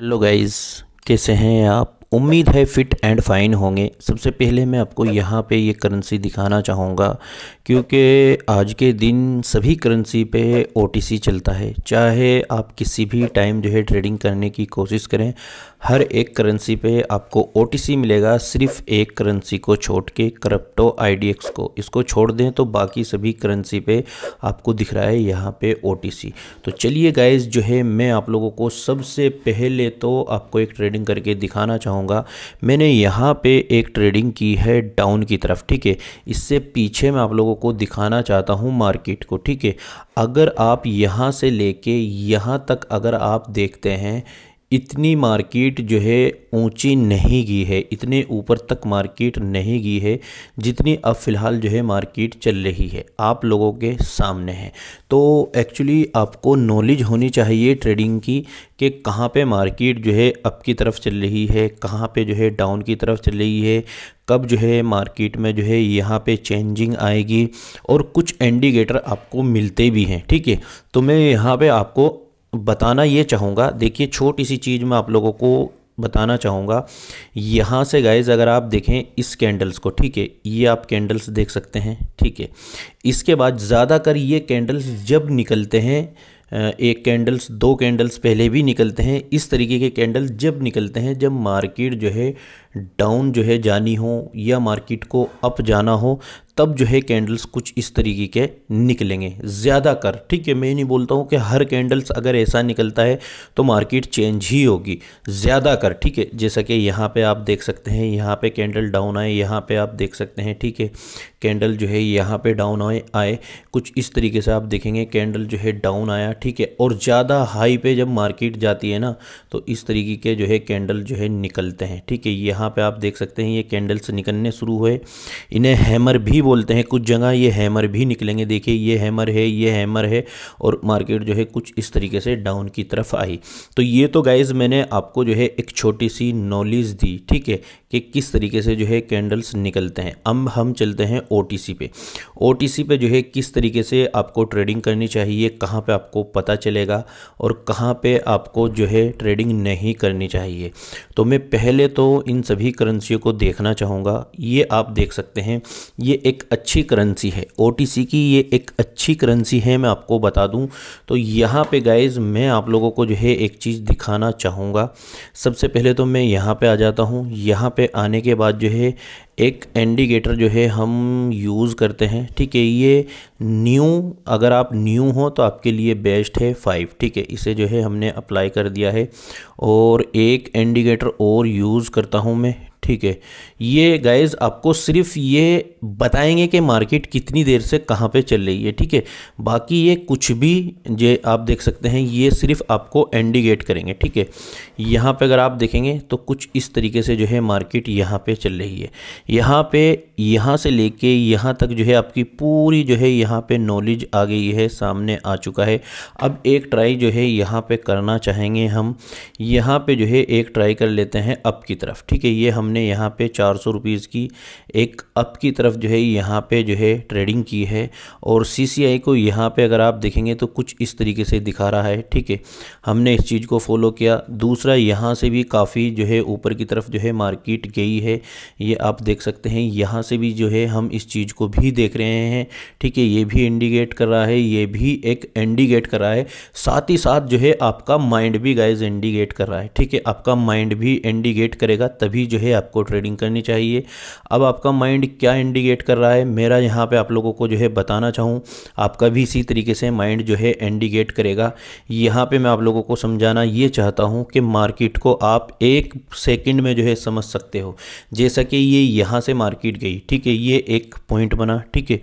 hello guys कैसे हैं आप उम्मीद है फ़िट एंड फाइन होंगे सबसे पहले मैं आपको यहाँ पे ये यह करेंसी दिखाना चाहूँगा क्योंकि आज के दिन सभी करेंसी पे ओटीसी चलता है चाहे आप किसी भी टाइम जो है ट्रेडिंग करने की कोशिश करें हर एक करेंसी पे आपको ओटीसी मिलेगा सिर्फ एक करेंसी को छोड़ के करप्टो आई को इसको छोड़ दें तो बाकी सभी करेंसी पे आपको दिख रहा है यहाँ पे ओ तो चलिए गाइज जो है मैं आप लोगों को सबसे पहले तो आपको एक ट्रेडिंग करके दिखाना चाहूँगा चाहूँगा मैंने यहाँ पे एक ट्रेडिंग की है डाउन की तरफ ठीक है इससे पीछे मैं आप लोगों को दिखाना चाहता हूँ मार्केट को ठीक है अगर आप यहाँ से लेके यहाँ तक अगर आप देखते हैं इतनी मार्केट जो है ऊंची नहीं गई है इतने ऊपर तक मार्केट नहीं गई है जितनी अब फ़िलहाल जो है मार्केट चल रही है आप लोगों के सामने है तो एक्चुअली आपको नॉलेज होनी चाहिए ट्रेडिंग की कि कहाँ पे मार्केट जो है अप की तरफ चल रही है कहाँ पे जो है डाउन की तरफ चल रही है कब जो है मार्केट में जो है यहाँ पे चेंजिंग आएगी और कुछ इंडिकेटर आपको मिलते भी हैं ठीक है तो मैं यहाँ पे आपको बताना ये चाहूँगा देखिए छोटी सी चीज़ मैं आप लोगों को बताना चाहूँगा यहाँ से गाइज अगर आप देखें इस कैंडल्स को ठीक है ये आप कैंडल्स देख सकते हैं ठीक है इसके बाद ज़्यादातर ये कैंडल्स जब निकलते हैं एक कैंडल्स दो कैंडल्स पहले भी निकलते हैं इस तरीके के कैंडल जब निकलते हैं जब मार्केट जो है डाउन जो है जानी हो या मार्केट को अप जाना हो तब जो है कैंडल्स कुछ इस तरीके के निकलेंगे ज़्यादा कर ठीक है मैं नहीं बोलता हूँ कि हर कैंडल्स अगर ऐसा निकलता है तो मार्केट चेंज ही होगी ज़्यादा कर ठीक है जैसा कि यहाँ पे आप देख सकते हैं यहाँ पे कैंडल डाउन आए यहाँ पे आप देख सकते हैं ठीक है कैंडल जो है यहाँ पर डाउन आए आए कुछ इस तरीके से आप देखेंगे कैंडल जो है डाउन आया ठीक है और ज़्यादा हाई पर जब मार्केट जाती है ना तो इस तरीके के जो है कैंडल जो है निकलते हैं ठीक है यहाँ यहाँ पे आप देख सकते हैं ये कैंडल्स निकलने शुरू हुए इन्हें हैमर भी बोलते हैं कुछ जगह ये हैमर भी निकलेंगे देखिए ये हैमर है ये हैमर है और मार्केट जो है कुछ इस तरीके से डाउन की तरफ आई तो ये तो गाइज़ मैंने आपको जो है एक छोटी सी नॉलेज दी ठीक है कि किस तरीके से जो है कैंडल्स निकलते हैं अब हम चलते हैं ओ पे ओ पे जो है किस तरीके से आपको ट्रेडिंग करनी चाहिए कहाँ पर आपको पता चलेगा और कहाँ पर आपको जो है ट्रेडिंग नहीं करनी चाहिए तो मैं पहले तो इन सभी करेंसियों को देखना चाहूँगा ये आप देख सकते हैं ये एक अच्छी करेंसी है ओ की ये एक अच्छी करेंसी है मैं आपको बता दूँ तो यहाँ पे गाइज मैं आप लोगों को जो है एक चीज़ दिखाना चाहूँगा सबसे पहले तो मैं यहाँ पे आ जाता हूँ यहाँ पे आने के बाद जो है एक इंडिकेटर जो है हम यूज़ करते हैं ठीक है ये न्यू अगर आप न्यू हो तो आपके लिए बेस्ट है फाइव ठीक है इसे जो है हमने अप्लाई कर दिया है और एक इंडिकेटर और यूज़ करता हूँ में ठीक है ये गाइज आपको सिर्फ ये बताएंगे कि मार्केट कितनी देर से कहाँ पे चल रही है ठीक है बाकी ये कुछ भी जे आप देख सकते हैं ये सिर्फ आपको इंडिकेट करेंगे ठीक है यहाँ पे अगर आप देखेंगे तो कुछ इस तरीके से जो है मार्केट यहाँ पे चल रही है यहाँ पे यहाँ से लेके यहाँ तक जो है आपकी पूरी जो है यहाँ पर नॉलेज आ गई है सामने आ चुका है अब एक ट्राई जो है यहाँ पर करना चाहेंगे हम यहाँ पर जो है एक ट्राई कर लेते हैं अब की तरफ ठीक है ये हमने हमने यहाँ पे चार सौ रुपीज़ की एक अप की तरफ जो है यहाँ पे जो है ट्रेडिंग की है और सी को यहाँ पे अगर आप देखेंगे तो कुछ इस तरीके से दिखा रहा है ठीक है हमने इस चीज़ को फॉलो किया दूसरा यहाँ से भी काफ़ी जो है ऊपर की तरफ जो है मार्केट गई है ये आप देख सकते हैं यहाँ से भी जो है हम इस चीज़ को भी देख रहे हैं ठीक है ये भी इंडिकेट कर रहा है ये भी एक इंडिकेट कर रहा है साथ ही साथ जो है आपका माइंड भी गाइज इंडिकेट कर रहा है ठीक है आपका माइंड भी इंडिकेट करेगा तभी जो है आपको ट्रेडिंग करनी चाहिए अब आपका माइंड क्या इंडिकेट कर रहा है मेरा यहाँ पे आप लोगों को जो है बताना चाहूँ आपका भी इसी तरीके से माइंड जो है इंडिकेट करेगा यहाँ पे मैं आप लोगों को समझाना ये चाहता हूँ कि मार्केट को आप एक सेकेंड में जो है समझ सकते हो जैसा कि ये यहाँ से मार्केट गई ठीक है ये एक पॉइंट बना ठीक है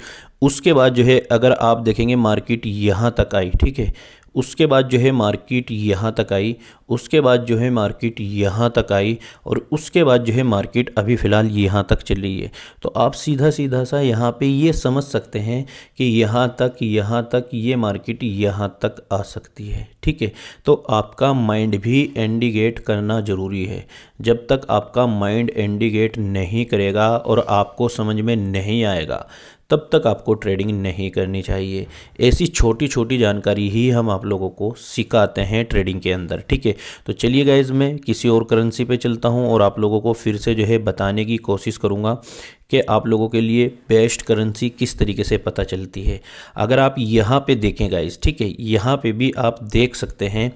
उसके बाद जो है अगर आप देखेंगे मार्केट यहाँ तक आई ठीक है उसके बाद जो है मार्केट यहाँ तक आई उसके बाद जो है मार्केट यहाँ तक आई और उसके बाद जो है मार्केट अभी फ़िलहाल यहाँ तक चली है तो आप सीधा सीधा सा यहाँ पे ये समझ सकते हैं कि यहाँ तक यहाँ तक ये मार्केट यहाँ तक आ सकती है ठीक है तो आपका माइंड भी एंडिगेट करना ज़रूरी है जब तक आपका माइंड एंडिगेट नहीं करेगा और आपको समझ में नहीं आएगा तब तक आपको ट्रेडिंग नहीं करनी चाहिए ऐसी छोटी छोटी जानकारी ही हम आप लोगों को सिखाते हैं ट्रेडिंग के अंदर ठीक है तो चलिए गाइज मैं किसी और करेंसी पे चलता हूँ और आप लोगों को फिर से जो है बताने की कोशिश करूँगा कि आप लोगों के लिए बेस्ट करेंसी किस तरीके से पता चलती है अगर आप यहाँ पे देखें गाइस ठीक है यहाँ पे भी आप देख सकते हैं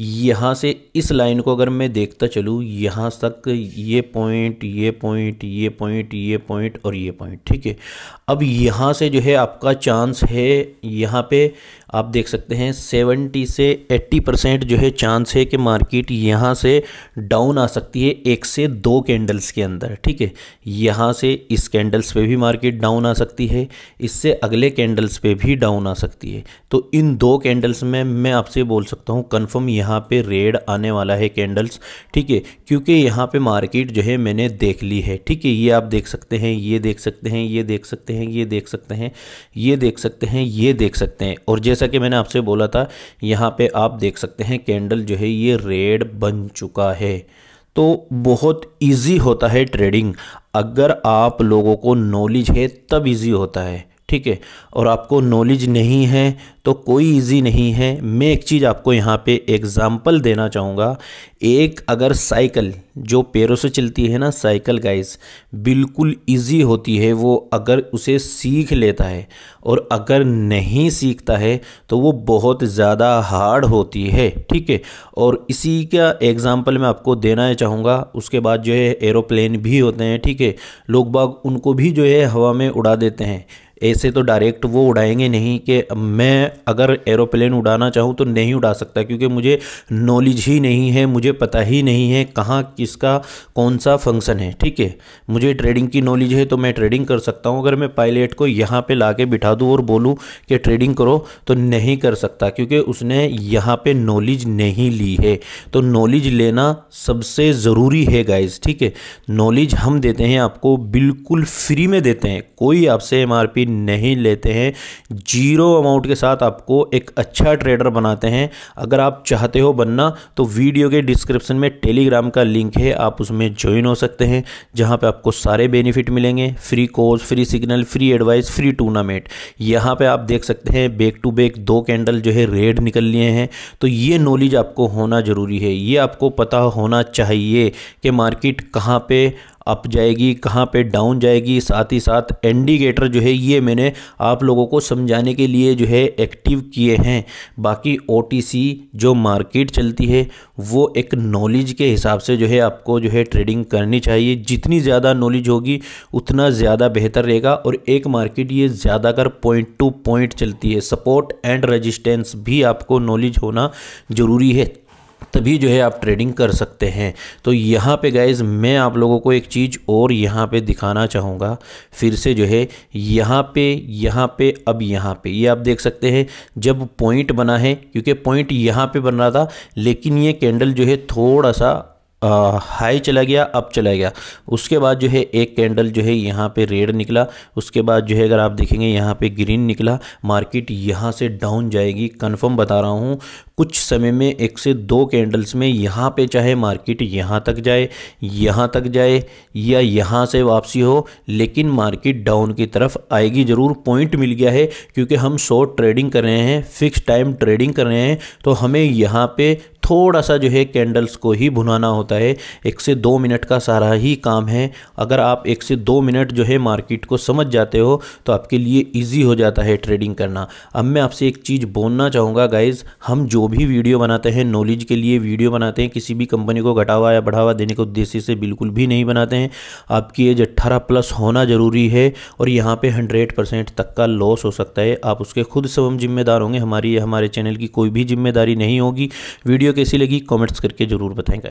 यहाँ से इस लाइन को अगर मैं देखता चलूँ यहाँ तक ये पॉइंट ये पॉइंट ये पॉइंट ये पॉइंट और ये पॉइंट ठीक है अब यहाँ से जो है आपका चांस है यहाँ पे आप देख सकते हैं 70 से 80 परसेंट जो है चांस है कि मार्केट यहाँ से डाउन आ सकती है एक से दो कैंडल्स के अंदर ठीक है यहाँ से इस कैंडल्स पे भी मार्केट डाउन आ सकती है इससे अगले कैंडल्स पे भी डाउन आ सकती है तो इन दो कैंडल्स में मैं आपसे बोल सकता हूँ कन्फर्म यहाँ पे रेड आने वाला है कैंडल्स ठीक है क्योंकि यहाँ पर मार्केट जो है मैंने देख ली है ठीक है ये आप देख सकते हैं ये देख सकते हैं ये देख सकते हैं ये देख सकते हैं ये देख सकते हैं ये देख सकते हैं और जैसे जैसा कि मैंने आपसे बोला था यहाँ पे आप देख सकते हैं कैंडल जो है ये रेड बन चुका है तो बहुत इजी होता है ट्रेडिंग अगर आप लोगों को नॉलेज है तब इजी होता है ठीक है और आपको नॉलेज नहीं है तो कोई इजी नहीं है मैं एक चीज़ आपको यहाँ पे एग्ज़ाम्पल देना चाहूँगा एक अगर साइकिल जो पैरों से चलती है ना साइकिल गाइस बिल्कुल इजी होती है वो अगर उसे सीख लेता है और अगर नहीं सीखता है तो वो बहुत ज़्यादा हार्ड होती है ठीक है और इसी का एग्ज़ाम्पल मैं आपको देना चाहूँगा उसके बाद जो है एरोप्लेन भी होते हैं ठीक है लोग बाग उनको भी जो है हवा में उड़ा देते हैं ऐसे तो डायरेक्ट वो उड़ाएंगे नहीं कि मैं अगर एरोप्लेन उड़ाना चाहूँ तो नहीं उड़ा सकता क्योंकि मुझे नॉलेज ही नहीं है मुझे पता ही नहीं है कहाँ किसका कौन सा फंक्शन है ठीक है मुझे ट्रेडिंग की नॉलेज है तो मैं ट्रेडिंग कर सकता हूँ अगर मैं पायलट को यहाँ पर ला के बिठा दूँ और बोलूँ कि ट्रेडिंग करो तो नहीं कर सकता क्योंकि उसने यहाँ पर नॉलेज नहीं ली है तो नॉलेज लेना सबसे ज़रूरी है गाइज ठीक है नॉलेज हम देते हैं आपको बिल्कुल फ्री में देते हैं कोई आपसे एम नहीं लेते हैं जीरो अमाउंट के साथ आपको एक अच्छा ट्रेडर बनाते हैं अगर आप चाहते हो बनना तो वीडियो के डिस्क्रिप्शन में टेलीग्राम का लिंक है आप उसमें ज्वाइन हो सकते हैं जहाँ पर आपको सारे बेनिफिट मिलेंगे free course free signal free advice free tournament यहाँ पर आप देख सकते हैं बेक टू बैक दो कैंडल जो है रेड निकल लिए हैं तो ये नॉलेज आपको होना ज़रूरी है ये आपको पता होना चाहिए कि मार्केट कहाँ पे अप जाएगी कहाँ पे डाउन जाएगी साथ ही साथ इंडिकेटर जो है ये मैंने आप लोगों को समझाने के लिए जो है एक्टिव किए हैं बाकी ओ जो मार्केट चलती है वो एक नॉलेज के हिसाब से जो है आपको जो है ट्रेडिंग करनी चाहिए जितनी ज़्यादा नॉलेज होगी उतना ज़्यादा बेहतर रहेगा और एक मार्केट ये ज़्यादा कर पॉइंट टू पॉइंट चलती है सपोर्ट एंड रजिस्टेंस भी आपको नॉलेज होना ज़रूरी है तभी जो है आप ट्रेडिंग कर सकते हैं तो यहाँ पे गाइज मैं आप लोगों को एक चीज़ और यहाँ पे दिखाना चाहूँगा फिर से जो है यहाँ पे यहाँ पे अब यहाँ पे ये यह आप देख सकते हैं जब पॉइंट बना है क्योंकि पॉइंट यहाँ पे बन रहा था लेकिन ये कैंडल जो है थोड़ा सा हाई चला गया अप चला गया उसके बाद जो है एक कैंडल जो है यहाँ पे रेड निकला उसके बाद जो है अगर आप देखेंगे यहाँ पे ग्रीन निकला मार्केट यहाँ से डाउन जाएगी कंफर्म बता रहा हूँ कुछ समय में एक से दो कैंडल्स में यहाँ पे चाहे मार्केट यहाँ तक जाए यहाँ तक जाए या यहाँ से वापसी हो लेकिन मार्केट डाउन की तरफ आएगी ज़रूर पॉइंट मिल गया है क्योंकि हम शॉर्ट ट्रेडिंग कर रहे हैं फिक्स टाइम ट्रेडिंग कर रहे हैं तो हमें यहाँ पे थोड़ा सा जो है कैंडल्स को ही भुनाना होता है एक से दो मिनट का सारा ही काम है अगर आप एक से दो मिनट जो है मार्केट को समझ जाते हो तो आपके लिए ईजी हो जाता है ट्रेडिंग करना अब मैं आपसे एक चीज़ बोलना चाहूँगा गाइज़ हम जो भी वीडियो बनाते हैं नॉलेज के लिए वीडियो बनाते हैं किसी भी कंपनी को घटावा या बढ़ावा देने के उद्देश्य से बिल्कुल भी नहीं बनाते हैं आपकी एज अट्ठारह प्लस होना ज़रूरी है और यहाँ पर हंड्रेड परसेंट तक का लॉस हो सकता है आप उसके खुद से हम जिम्मेदार होंगे हमारी हमारे चैनल की कोई भी जिम्मेदारी नहीं होगी वीडियो वीडियो कैसी लगी कमेंट्स करके ज़रूर बताएंगा